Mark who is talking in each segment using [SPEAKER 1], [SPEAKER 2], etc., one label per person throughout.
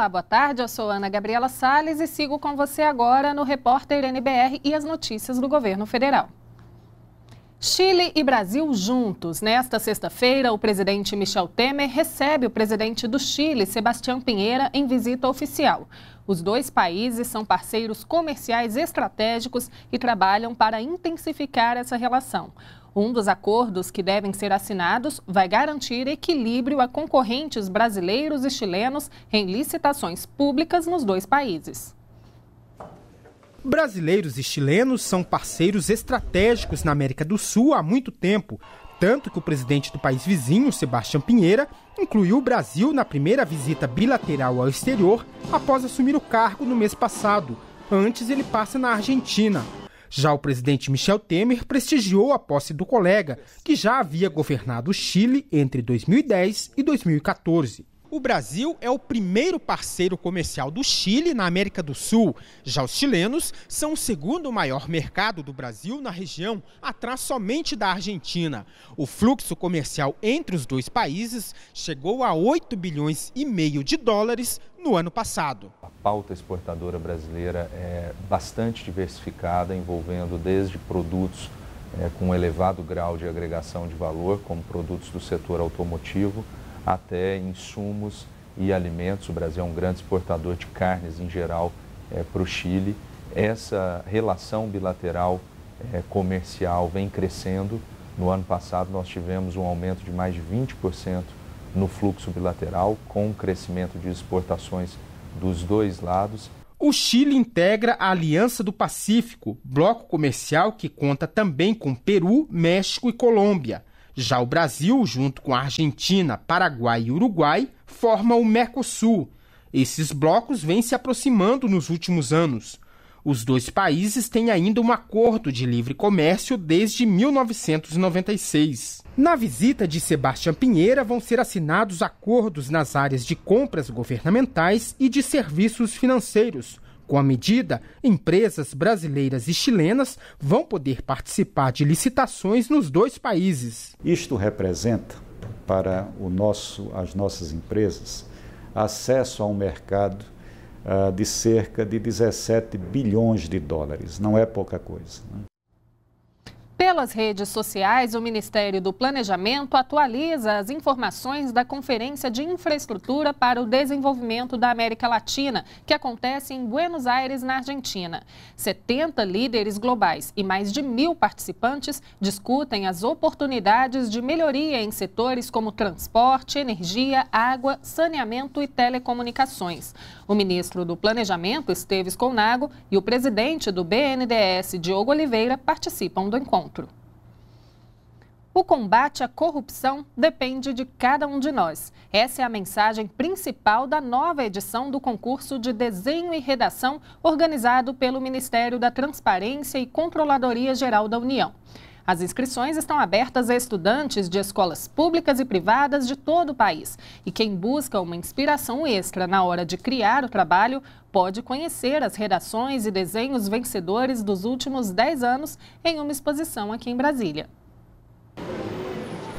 [SPEAKER 1] Olá, boa tarde. Eu sou Ana Gabriela Sales e sigo com você agora no Repórter NBR e as notícias do governo federal. Chile e Brasil juntos. Nesta sexta-feira, o presidente Michel Temer recebe o presidente do Chile, Sebastião Pinheira, em visita oficial. Os dois países são parceiros comerciais estratégicos e trabalham para intensificar essa relação. Um dos acordos que devem ser assinados vai garantir equilíbrio a concorrentes brasileiros e chilenos em licitações públicas nos dois países.
[SPEAKER 2] Brasileiros e chilenos são parceiros estratégicos na América do Sul há muito tempo, tanto que o presidente do país vizinho, Sebastião Pinheira, incluiu o Brasil na primeira visita bilateral ao exterior após assumir o cargo no mês passado. Antes ele passa na Argentina. Já o presidente Michel Temer prestigiou a posse do colega, que já havia governado o Chile entre 2010 e 2014. O Brasil é o primeiro parceiro comercial do Chile na América do Sul. Já os chilenos são o segundo maior mercado do Brasil na região, atrás somente da Argentina. O fluxo comercial entre os dois países chegou a 8 bilhões e meio de dólares no ano passado. A pauta exportadora brasileira é bastante diversificada, envolvendo desde produtos é, com elevado grau de agregação de valor, como produtos do setor automotivo, até insumos e alimentos. O Brasil é um grande exportador de carnes em geral é, para o Chile. Essa relação bilateral é, comercial vem crescendo. No ano passado, nós tivemos um aumento de mais de 20% no fluxo bilateral, com o crescimento de exportações dos dois lados. O Chile integra a Aliança do Pacífico, bloco comercial que conta também com Peru, México e Colômbia. Já o Brasil, junto com a Argentina, Paraguai e Uruguai, forma o Mercosul. Esses blocos vêm se aproximando nos últimos anos. Os dois países têm ainda um acordo de livre comércio desde 1996. Na visita de Sebastião Pinheira vão ser assinados acordos nas áreas de compras governamentais e de serviços financeiros, com a medida, empresas brasileiras e chilenas vão poder participar de licitações nos dois países.
[SPEAKER 1] Isto representa para o nosso, as nossas empresas acesso a um mercado uh, de cerca de 17 bilhões de dólares. Não é pouca coisa. Né? Pelas redes sociais, o Ministério do Planejamento atualiza as informações da Conferência de Infraestrutura para o Desenvolvimento da América Latina, que acontece em Buenos Aires, na Argentina. 70 líderes globais e mais de mil participantes discutem as oportunidades de melhoria em setores como transporte, energia, água, saneamento e telecomunicações. O ministro do Planejamento, Esteves Colnago, e o presidente do BNDES, Diogo Oliveira, participam do encontro outro. O combate à corrupção depende de cada um de nós. Essa é a mensagem principal da nova edição do concurso de desenho e redação organizado pelo Ministério da Transparência e Controladoria Geral da União. As inscrições estão abertas a estudantes de escolas públicas e privadas de todo o país. E quem busca uma inspiração extra na hora de criar o trabalho pode conhecer as redações e desenhos vencedores dos últimos 10 anos em uma exposição aqui em Brasília.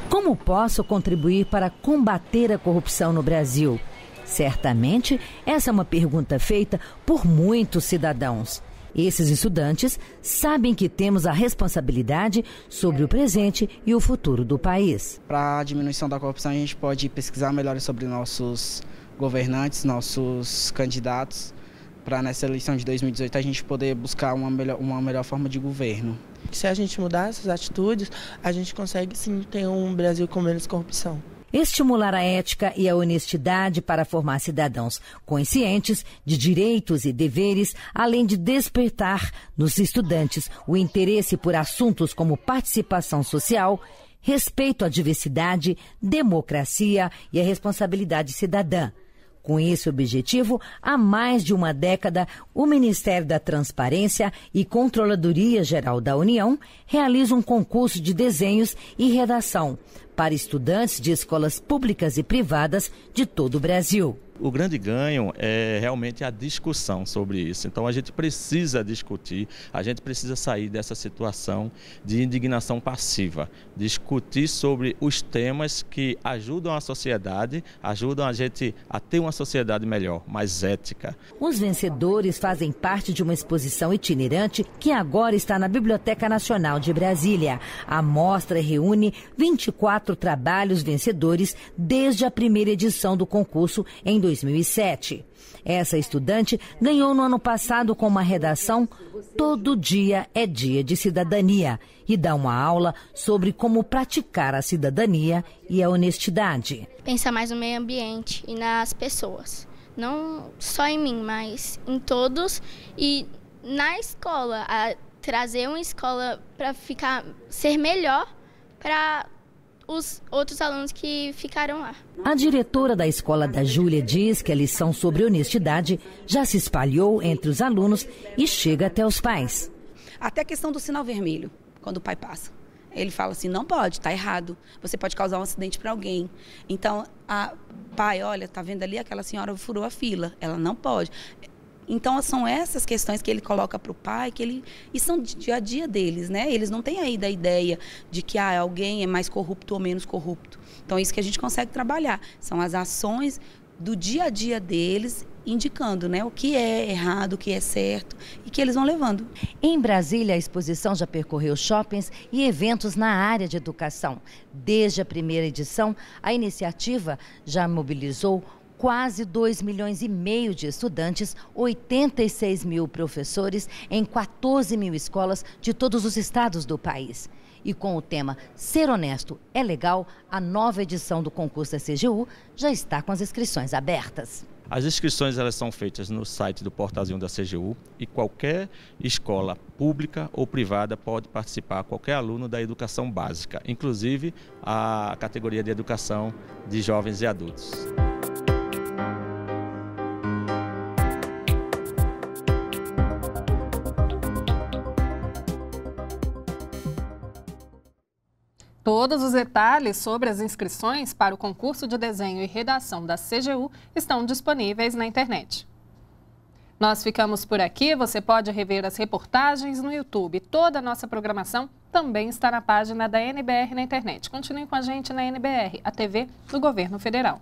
[SPEAKER 3] Como posso contribuir para combater a corrupção no Brasil? Certamente, essa é uma pergunta feita por muitos cidadãos. Esses estudantes sabem que temos a responsabilidade sobre o presente e o futuro do país. Para a diminuição da corrupção, a gente
[SPEAKER 2] pode pesquisar melhor sobre nossos governantes, nossos candidatos, para nessa eleição de 2018 a gente poder buscar uma melhor, uma melhor forma de governo. Se a gente mudar essas atitudes, a gente consegue sim ter um Brasil com menos corrupção
[SPEAKER 3] estimular a ética e a honestidade para formar cidadãos conscientes de
[SPEAKER 2] direitos
[SPEAKER 3] e deveres, além de despertar nos estudantes o interesse por assuntos como participação social, respeito à diversidade, democracia e a responsabilidade cidadã. Com esse objetivo, há mais de uma década, o Ministério da Transparência e Controladoria Geral da União realiza um concurso de desenhos e redação para estudantes de escolas públicas e privadas de todo o Brasil.
[SPEAKER 2] O grande ganho é realmente a discussão sobre isso. Então a gente precisa discutir, a gente precisa sair dessa situação de indignação passiva, discutir sobre os temas que ajudam a sociedade, ajudam a gente a ter uma sociedade melhor, mais ética.
[SPEAKER 3] Os vencedores fazem parte de uma exposição itinerante que agora está na Biblioteca Nacional de Brasília. A mostra reúne 24 quatro trabalhos vencedores desde a primeira edição do concurso em 2007. Essa estudante ganhou no ano passado com uma redação Todo dia é dia de cidadania e dá uma aula sobre como praticar a cidadania e a honestidade.
[SPEAKER 1] Pensa mais no meio ambiente e nas pessoas. Não só em mim, mas em todos e na escola. A trazer uma escola para ficar ser melhor para os outros alunos que ficaram lá.
[SPEAKER 3] A diretora da escola da Júlia diz que a lição sobre honestidade já se espalhou entre os alunos e chega até os pais. Até a questão do sinal vermelho, quando o pai passa. Ele fala assim: não pode, está errado. Você pode causar um acidente para alguém. Então, a pai, olha, tá vendo ali aquela senhora furou a fila. Ela não pode. Então são essas questões que ele coloca para o pai, que ele e são de dia a dia deles, né? Eles não têm aí da ideia de que ah, alguém é mais corrupto ou menos corrupto. Então é isso que a gente consegue trabalhar, são as ações do dia a dia deles indicando né, o que é errado, o que é certo e que eles vão levando. Em Brasília, a exposição já percorreu shoppings e eventos na área de educação. Desde a primeira edição, a iniciativa já mobilizou quase 2 milhões e meio de estudantes, 86 mil professores em 14 mil escolas de todos os estados do país. E com o tema Ser Honesto é Legal, a nova edição do concurso da CGU já está com as inscrições abertas.
[SPEAKER 2] As inscrições elas são feitas no site do portalzinho da CGU e qualquer escola pública ou privada pode participar, qualquer aluno da educação básica, inclusive a categoria de educação de jovens e adultos.
[SPEAKER 1] Todos os detalhes sobre as inscrições para o concurso de desenho e redação da CGU estão disponíveis na internet. Nós ficamos por aqui. Você pode rever as reportagens no YouTube. Toda a nossa programação também está na página da NBR na internet. Continue com a gente na NBR, a TV do Governo Federal.